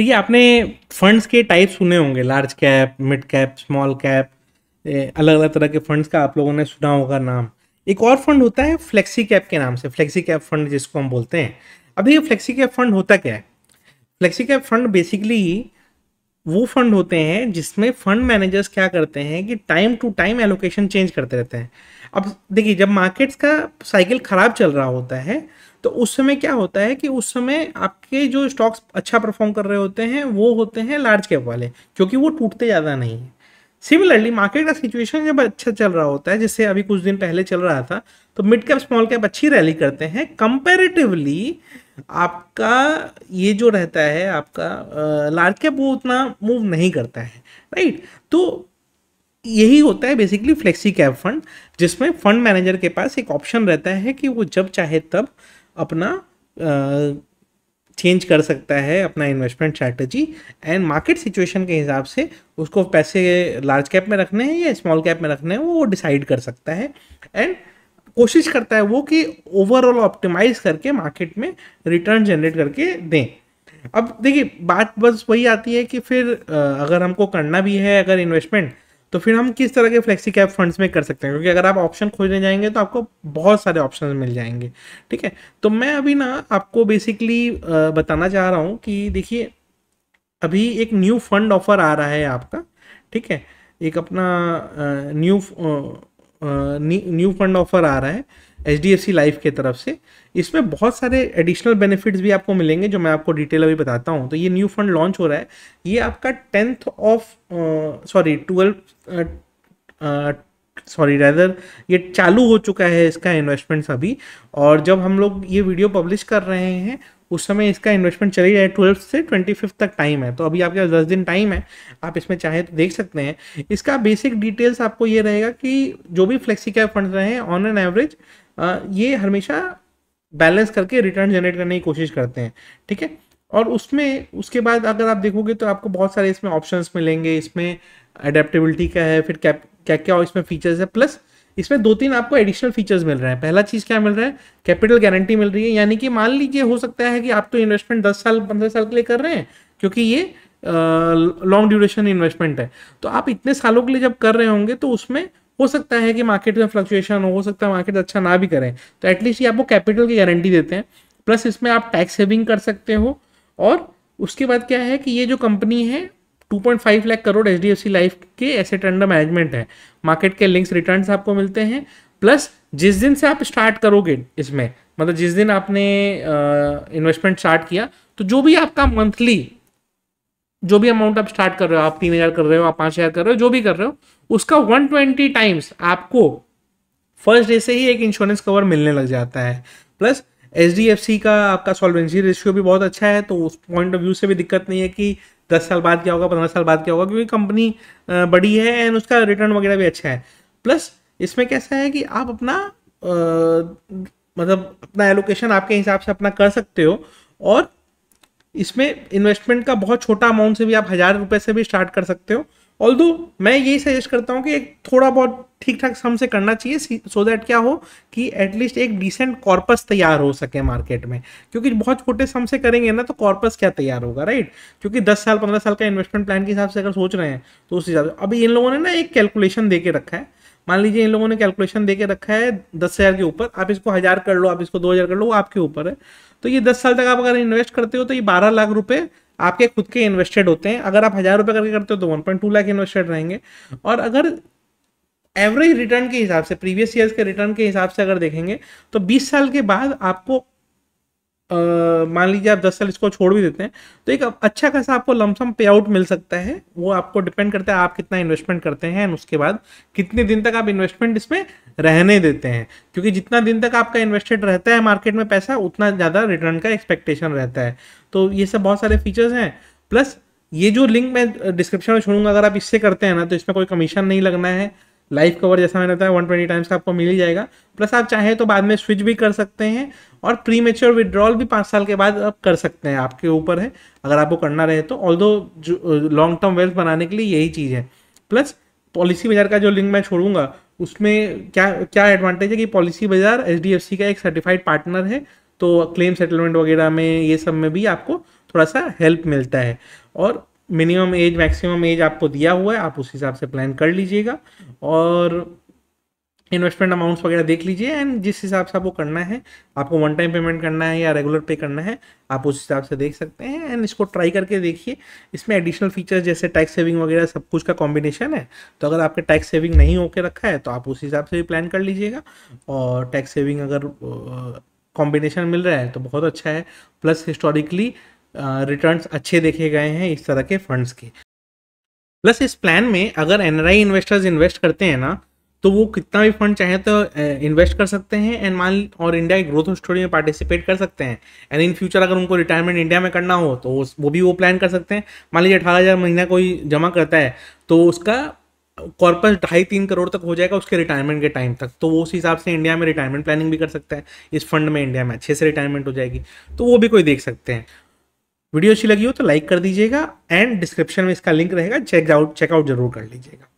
देखिए आपने फंड्स के टाइप सुने होंगे large cap mid cap small cap अलग अलग तरह के फंड्स का आप लोगों ने सुना होगा नाम एक और फंड होता है फ्लेक्सी कैप के नाम से फ्लेक्सी कैप फंड जिसको हम बोलते हैं अब देखिए फ्लेक्सी कैप फंड होता क्या है फ्लेक्सी कैप फंड बेसिकली वो फंड होते हैं जिसमें फंड मैनेजर्स क्या करते हैं कि time to time allocation change करते रहते हैं अब देखिए जब मार्केट्स का साइकिल ख़राब चल रहा होता है तो उस समय क्या होता है कि उस समय आपके जो स्टॉक्स अच्छा परफॉर्म कर रहे होते हैं वो होते हैं लार्ज कैप वाले क्योंकि वो टूटते ज़्यादा नहीं है सिमिलरली मार्केट का सिचुएशन जब अच्छा चल रहा होता है जैसे अभी कुछ दिन पहले चल रहा था तो मिड कैप स्मॉल कैप अच्छी रैली करते हैं कंपेरेटिवली आपका ये जो रहता है आपका लार्ज कैप वो उतना मूव नहीं करता है राइट तो यही होता है बेसिकली फ्लेक्सी कैप फंड जिसमें फंड मैनेजर के पास एक ऑप्शन रहता है कि वो जब चाहे तब अपना चेंज कर सकता है अपना investment strategy and market situation के हिसाब से उसको पैसे लार्ज कैप में रखने हैं या स्मॉल कैप में रखने हैं वो डिसाइड कर सकता है एंड कोशिश करता है वो कि ओवरऑल ऑप्टिमाइज करके मार्केट में रिटर्न जनरेट करके दें अब देखिए बात बस वही आती है कि फिर अगर हमको करना भी है अगर इन्वेस्टमेंट तो फिर हम किस तरह के फ्लेक्सी कैप फंड्स में कर सकते हैं क्योंकि अगर आप ऑप्शन खोजने जाएंगे तो आपको बहुत सारे ऑप्शन मिल जाएंगे ठीक है तो मैं अभी ना आपको बेसिकली बताना चाह रहा हूँ कि देखिए अभी एक न्यू फंड ऑफर आ रहा है आपका ठीक है एक अपना न्यू न्यू फंड ऑफर आ रहा है एच डी एफ सी लाइफ के तरफ से इसमें बहुत सारे एडिशनल बेनिफिट्स भी आपको मिलेंगे जो मैं आपको डिटेल अभी बताता हूँ तो ये न्यू फंड लॉन्च हो रहा है ये आपका tenth of sorry twelfth sorry rather ये चालू हो चुका है इसका इन्वेस्टमेंट अभी और जब हम लोग ये वीडियो पब्लिश कर रहे हैं उस समय इसका इन्वेस्टमेंट चली जाए ट्वेल्थ से ट्वेंटी फिफ्थ तक टाइम है तो अभी आपके पास दस दिन टाइम है आप इसमें चाहें तो देख सकते हैं इसका बेसिक डिटेल्स आपको ये रहेगा कि जो भी फ्लेक्सी कैप फंड रहे हैं ऑन एन एवरेज ये हमेशा बैलेंस करके रिटर्न जनरेट करने की कोशिश करते हैं ठीक है और उसमें उसके बाद अगर आप देखोगे तो आपको बहुत सारे इसमें ऑप्शंस मिलेंगे इसमें अडेप्टेबिलिटी का है फिर कैप क्या क्या इसमें फीचर्स है प्लस इसमें दो तीन आपको एडिशनल फीचर्स मिल रहे हैं पहला चीज़ क्या मिल रहा है कैपिटल गारंटी मिल रही है यानी कि मान लीजिए हो सकता है कि आप तो इन्वेस्टमेंट दस साल पंद्रह साल के लिए कर रहे हैं क्योंकि ये लॉन्ग ड्यूरेशन इन्वेस्टमेंट है तो आप इतने सालों के लिए जब कर रहे होंगे तो उसमें हो सकता है कि मार्केट में फ्लक्चुएशन हो सकता है मार्केट अच्छा ना भी करें तो एटलीस्ट ये आपको कैपिटल की गारंटी देते हैं प्लस इसमें आप टैक्स सेविंग कर सकते हो और उसके बाद क्या है कि ये जो कंपनी है 2.5 लाख करोड़ एच लाइफ के एसेट अंडर मैनेजमेंट है मार्केट के लिंक्स रिटर्न्स आपको मिलते हैं प्लस जिस दिन से आप स्टार्ट करोगे इसमें मतलब जिस दिन आपने इन्वेस्टमेंट स्टार्ट किया तो जो भी आपका मंथली जो भी अमाउंट आप स्टार्ट कर रहे हो आप तीन हज़ार कर रहे हो आप पांच हज़ार कर रहे हो जो भी कर रहे हो उसका वन टाइम्स आपको फर्स्ट डे से ही एक इंश्योरेंस कवर मिलने लग जाता है प्लस एच का आपका सॉल्वेंसी रेशियो भी बहुत अच्छा है तो उस पॉइंट ऑफ व्यू से भी दिक्कत नहीं है कि दस साल बाद क्या होगा पंद्रह साल बाद क्या होगा क्योंकि कंपनी बड़ी है एंड उसका रिटर्न वगैरह भी अच्छा है प्लस इसमें कैसा है कि आप अपना आ, मतलब अपना एलोकेशन आपके हिसाब से अपना कर सकते हो और इसमें इन्वेस्टमेंट का बहुत छोटा अमाउंट से भी आप हज़ार रुपये से भी स्टार्ट कर सकते हो ऑल मैं यही सजेस्ट करता हूँ कि एक थोड़ा बहुत ठीक ठाक हमसे करना चाहिए सो दैट क्या हो कि एटलीस्ट एक डिसेंट कॉर्पस तैयार हो सके मार्केट में क्योंकि बहुत छोटे सम से करेंगे ना तो कॉर्पस क्या तैयार होगा राइट क्योंकि 10 साल 15 साल का इन्वेस्टमेंट प्लान के हिसाब से अगर सोच रहे हैं तो उस हिसाब से अभी इन लोगों ने ना एक कैलकुलेशन दे के रखा है मान लीजिए इन लोगों ने कैलकुलेशन दे के रखा है दस हज़ार के ऊपर आप इसको हज़ार कर लो आप इसको दो हज़ार कर लो वो आपके ऊपर है तो ये दस साल तक आप अगर इन्वेस्ट करते हो तो ये बारह लाख रुपये आपके खुद के इन्वेस्टेड होते हैं अगर आप हज़ार रुपये करके करते हो तो one point two lakh invested रहेंगे और अगर एवरेज रिटर्न के हिसाब से प्रीवियस ईयर्स के रिटर्न के हिसाब से अगर देखेंगे तो 20 साल के बाद आपको मान लीजिए आप दस साल इसको छोड़ भी देते हैं तो एक अच्छा खासा आपको लमसम पे आउट मिल सकता है वो आपको डिपेंड करता है आप कितना इन्वेस्टमेंट करते हैं एंड उसके बाद कितने दिन तक आप इन्वेस्टमेंट इसमें रहने देते हैं क्योंकि जितना दिन तक आपका इन्वेस्टेड रहता है मार्केट में पैसा उतना ज़्यादा रिटर्न का एक्सपेक्टेशन रहता है तो ये सब बहुत सारे फीचर्स हैं प्लस ये जो लिंक मैं डिस्क्रिप्शन में छोड़ूंगा अगर आप इससे करते हैं ना तो इसमें कोई कमीशन नहीं लगना है लाइफ कवर जैसा मैंने बताया ट्वेंटी टाइम्स का आपको मिल ही जाएगा प्लस आप चाहें तो बाद में स्विच भी कर सकते हैं और प्री मेच्योर विड्रॉल भी पाँच साल के बाद आप कर सकते हैं आपके ऊपर है अगर आपको करना रहे तो ऑल दो लॉन्ग टर्म वेल्थ बनाने के लिए यही चीज़ है प्लस पॉलिसी बाजार का जो लिंक मैं छोड़ूंगा उसमें क्या क्या एडवांटेज है कि पॉलिसी बाजार एच का एक सर्टिफाइड पार्टनर है तो क्लेम सेटलमेंट वगैरह में ये सब में भी आपको थोड़ा सा हेल्प मिलता है और मिनिमम एज मैक्सिमम एज आपको दिया हुआ है आप उस हिसाब से प्लान कर लीजिएगा और इन्वेस्टमेंट अमाउंट्स वगैरह देख लीजिए एंड जिस हिसाब से आपको करना है आपको वन टाइम पेमेंट करना है या रेगुलर पे करना है आप उस हिसाब से देख सकते हैं एंड इसको ट्राई करके देखिए इसमें एडिशनल फीचर्स जैसे टैक्स सेविंग वगैरह सब कुछ का कॉम्बिनेशन है तो अगर आपके टैक्स सेविंग नहीं होकर रखा है तो आप उस हिसाब से भी प्लान कर लीजिएगा और टैक्स सेविंग अगर कॉम्बिनेशन मिल रहा है तो बहुत अच्छा है प्लस हिस्टोरिकली रिटर्न्स अच्छे देखे गए हैं इस तरह के फंड्स के प्लस इस प्लान में अगर एन इन्वेस्टर्स इन्वेस्ट करते हैं ना तो वो कितना भी फंड चाहे तो इन्वेस्ट कर सकते हैं एंड मान और इंडिया ग्रोथ स्टोरी में पार्टिसिपेट कर सकते हैं एंड इन फ्यूचर अगर उनको रिटायरमेंट इंडिया में करना हो तो वो भी वो प्लान कर सकते हैं मान लीजिए अठारह हज़ार महीना कोई जमा करता है तो उसका कॉर्पस ढाई तीन करोड़ तक हो जाएगा उसके रिटायरमेंट के टाइम तक तो वो उस हिसाब से इंडिया में रिटायरमेंट प्लानिंग भी कर सकता है इस फंड में इंडिया में अच्छे से रिटायरमेंट हो जाएगी तो वो भी कोई देख सकते हैं वीडियो अच्छी लगी हो तो लाइक कर दीजिएगा एंड डिस्क्रिप्शन में इसका लिंक रहेगा चेकआउट चेकआउट जरूर कर लीजिएगा